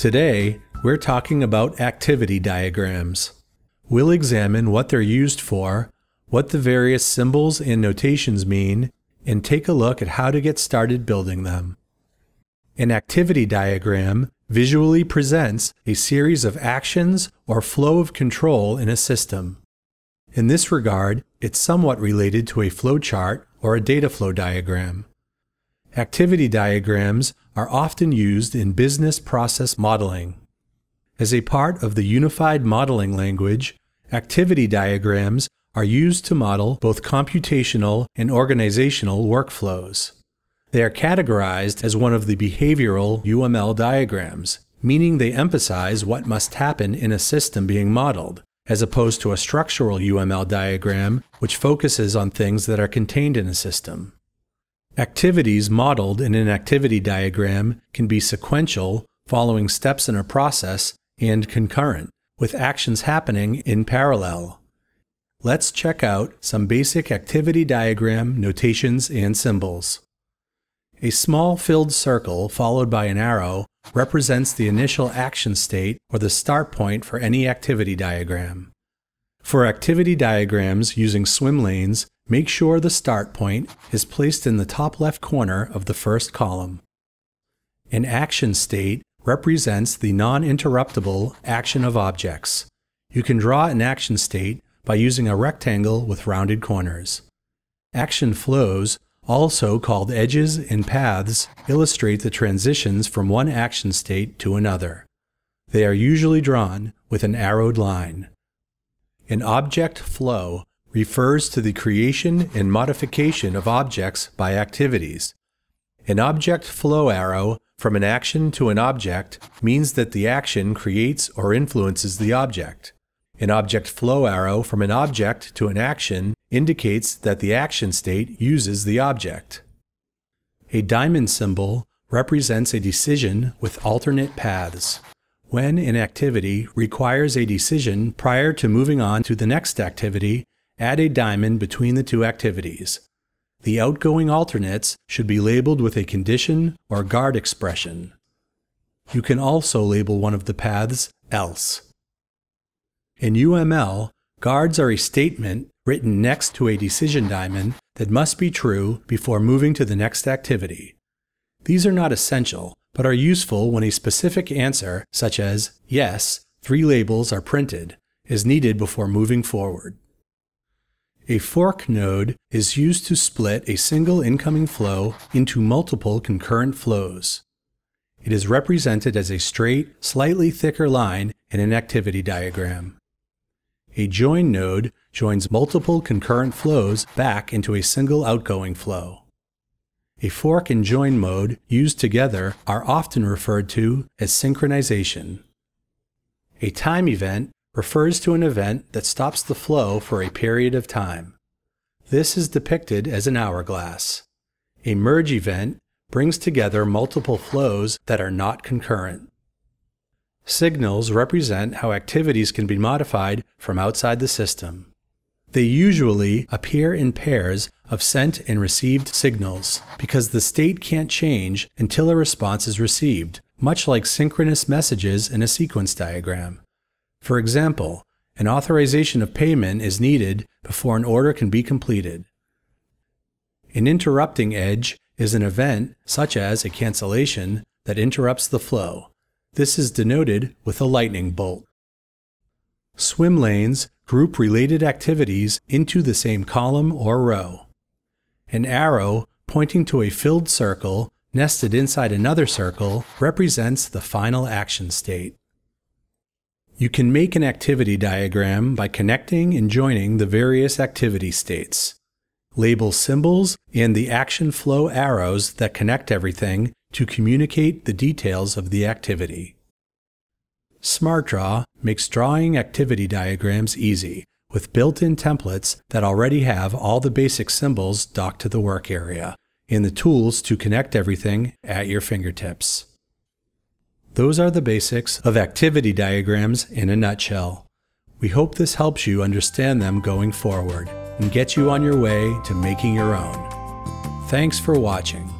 Today, we're talking about activity diagrams. We'll examine what they're used for, what the various symbols and notations mean, and take a look at how to get started building them. An activity diagram visually presents a series of actions or flow of control in a system. In this regard, it's somewhat related to a flowchart or a data flow diagram. Activity diagrams are often used in business process modeling. As a part of the Unified Modeling Language, activity diagrams are used to model both computational and organizational workflows. They are categorized as one of the behavioral UML diagrams, meaning they emphasize what must happen in a system being modeled, as opposed to a structural UML diagram, which focuses on things that are contained in a system. Activities modeled in an activity diagram can be sequential, following steps in a process, and concurrent, with actions happening in parallel. Let's check out some basic activity diagram notations and symbols. A small filled circle followed by an arrow represents the initial action state or the start point for any activity diagram. For activity diagrams using swim lanes, Make sure the start point is placed in the top left corner of the first column. An action state represents the non-interruptible action of objects. You can draw an action state by using a rectangle with rounded corners. Action flows, also called edges and paths, illustrate the transitions from one action state to another. They are usually drawn with an arrowed line. An object flow refers to the creation and modification of objects by activities. An object flow arrow from an action to an object means that the action creates or influences the object. An object flow arrow from an object to an action indicates that the action state uses the object. A diamond symbol represents a decision with alternate paths. When an activity requires a decision prior to moving on to the next activity, add a diamond between the two activities. The outgoing alternates should be labeled with a condition or guard expression. You can also label one of the paths else. In UML, guards are a statement written next to a decision diamond that must be true before moving to the next activity. These are not essential, but are useful when a specific answer, such as yes, three labels are printed, is needed before moving forward. A fork node is used to split a single incoming flow into multiple concurrent flows. It is represented as a straight, slightly thicker line in an activity diagram. A join node joins multiple concurrent flows back into a single outgoing flow. A fork and join mode used together are often referred to as synchronization. A time event refers to an event that stops the flow for a period of time. This is depicted as an hourglass. A merge event brings together multiple flows that are not concurrent. Signals represent how activities can be modified from outside the system. They usually appear in pairs of sent and received signals because the state can't change until a response is received, much like synchronous messages in a sequence diagram. For example, an authorization of payment is needed before an order can be completed. An interrupting edge is an event, such as a cancellation, that interrupts the flow. This is denoted with a lightning bolt. Swim lanes group related activities into the same column or row. An arrow pointing to a filled circle nested inside another circle represents the final action state. You can make an activity diagram by connecting and joining the various activity states. Label symbols and the action flow arrows that connect everything to communicate the details of the activity. SmartDraw makes drawing activity diagrams easy with built-in templates that already have all the basic symbols docked to the work area and the tools to connect everything at your fingertips. Those are the basics of activity diagrams in a nutshell. We hope this helps you understand them going forward and get you on your way to making your own. Thanks for watching.